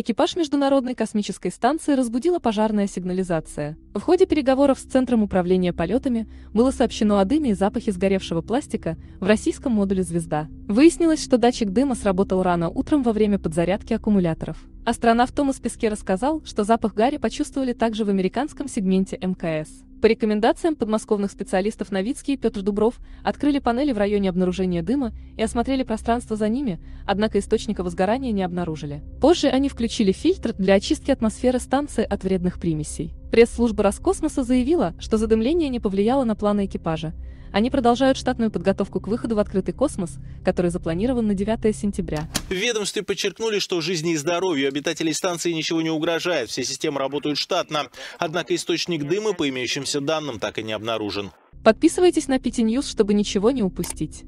экипаж Международной космической станции разбудила пожарная сигнализация. В ходе переговоров с Центром управления полетами было сообщено о дыме и запахе сгоревшего пластика в российском модуле «Звезда». Выяснилось, что датчик дыма сработал рано утром во время подзарядки аккумуляторов. Астронавт Томас Песке рассказал, что запах гари почувствовали также в американском сегменте МКС. По рекомендациям подмосковных специалистов Новицкий и Петр Дубров открыли панели в районе обнаружения дыма и осмотрели пространство за ними, однако источника возгорания не обнаружили. Позже они включили фильтр для очистки атмосферы станции от вредных примесей. Пресс-служба Роскосмоса заявила, что задымление не повлияло на планы экипажа. Они продолжают штатную подготовку к выходу в открытый космос, который запланирован на 9 сентября. В ведомстве подчеркнули, что жизни и здоровью обитателей станции ничего не угрожает, все системы работают штатно. Однако источник дыма по имеющимся данным так и не обнаружен. Подписывайтесь на Пяти Ньюс, чтобы ничего не упустить.